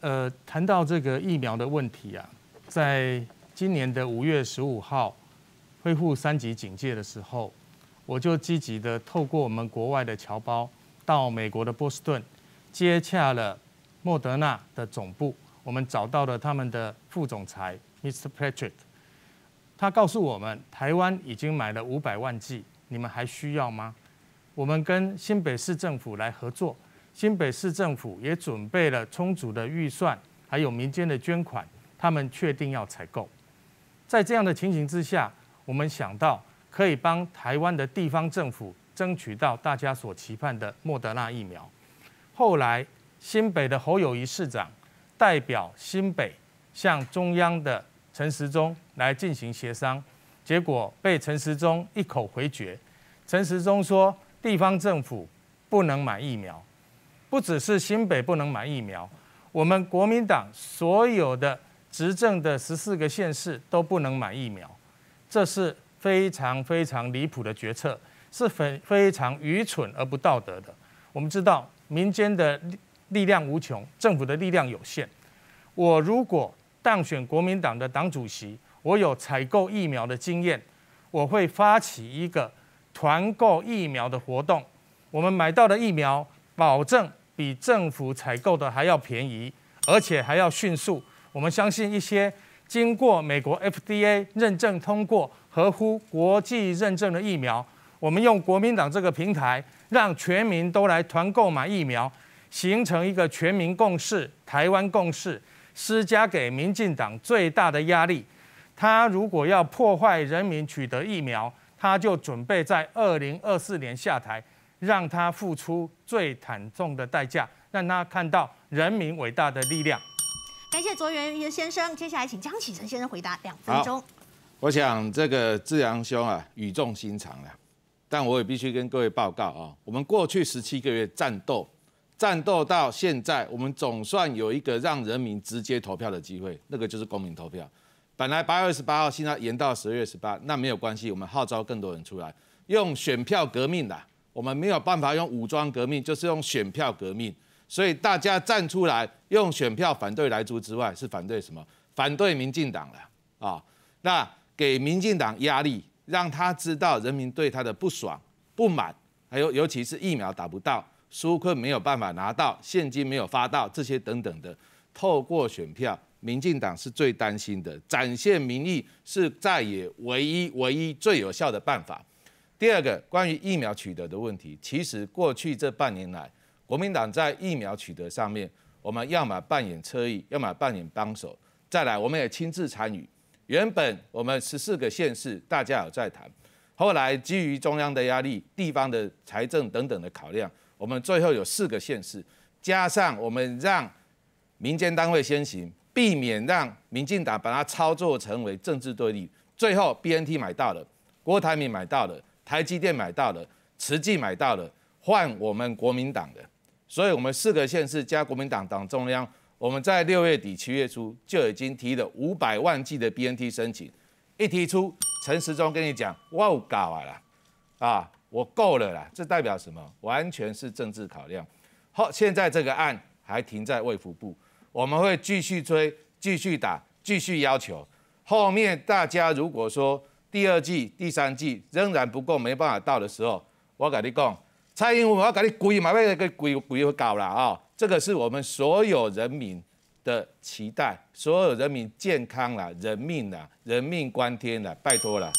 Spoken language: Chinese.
呃，谈到这个疫苗的问题啊，在今年的五月十五号恢复三级警戒的时候，我就积极的透过我们国外的侨胞到美国的波士顿接洽了莫德纳的总部，我们找到了他们的副总裁 Mr. Patrick，他告诉我们，台湾已经买了五百万剂，你们还需要吗？我们跟新北市政府来合作。新北市政府也准备了充足的预算，还有民间的捐款，他们确定要采购。在这样的情形之下，我们想到可以帮台湾的地方政府争取到大家所期盼的莫德纳疫苗。后来，新北的侯友谊市长代表新北向中央的陈时中来进行协商，结果被陈时中一口回绝。陈时中说：“地方政府不能买疫苗。”不只是新北不能买疫苗，我们国民党所有的执政的十四个县市都不能买疫苗，这是非常非常离谱的决策，是非非常愚蠢而不道德的。我们知道民间的力量无穷，政府的力量有限。我如果当选国民党的党主席，我有采购疫苗的经验，我会发起一个团购疫苗的活动。我们买到的疫苗，保证。比政府采购的还要便宜，而且还要迅速。我们相信一些经过美国 FDA 认证通过、合乎国际认证的疫苗，我们用国民党这个平台，让全民都来团购买疫苗，形成一个全民共识、台湾共识，施加给民进党最大的压力。他如果要破坏人民取得疫苗，他就准备在二零二四年下台。让他付出最惨重的代价，让他看到人民伟大的力量。感谢卓元先生，接下来请江启臣先生回答两分钟。我想这个志扬兄啊，语重心长了，但我也必须跟各位报告啊，我们过去十七个月战斗，战斗到现在，我们总算有一个让人民直接投票的机会，那个就是公民投票。本来八月二十八号，现在延到十二月十八，那没有关系，我们号召更多人出来，用选票革命的。我们没有办法用武装革命，就是用选票革命。所以大家站出来用选票反对莱猪之外，是反对什么？反对民进党了啊！那给民进党压力，让他知道人民对他的不爽、不满，还有尤其是疫苗打不到、纾困没有办法拿到、现金没有发到这些等等的，透过选票，民进党是最担心的，展现民意是再也唯一、唯一最有效的办法。第二个关于疫苗取得的问题，其实过去这半年来，国民党在疫苗取得上面，我们要么扮演车翼，要么扮演帮手。再来，我们也亲自参与。原本我们十四个县市大家有在谈，后来基于中央的压力、地方的财政等等的考量，我们最后有四个县市，加上我们让民间单位先行，避免让民进党把它操作成为政治对立。最后，B N T 买到了，郭台铭买到了。台积电买到了，实际买到了，换我们国民党的，所以，我们四个县市加国民党党中央，我们在六月底七月初就已经提了五百万计的 BNT 申请，一提出，陈时中跟你讲，我搞完了，啊，我够了啦，这代表什么？完全是政治考量。好，现在这个案还停在卫福部，我们会继续追，继续打，继续要求。后面大家如果说，第二季、第三季仍然不够，没办法到的时候，我要跟你讲，蔡英文我要跟你跪嘛，要给跟跪跪搞了啊！这个是我们所有人民的期待，所有人民健康了，人命了，人命关天了，拜托了。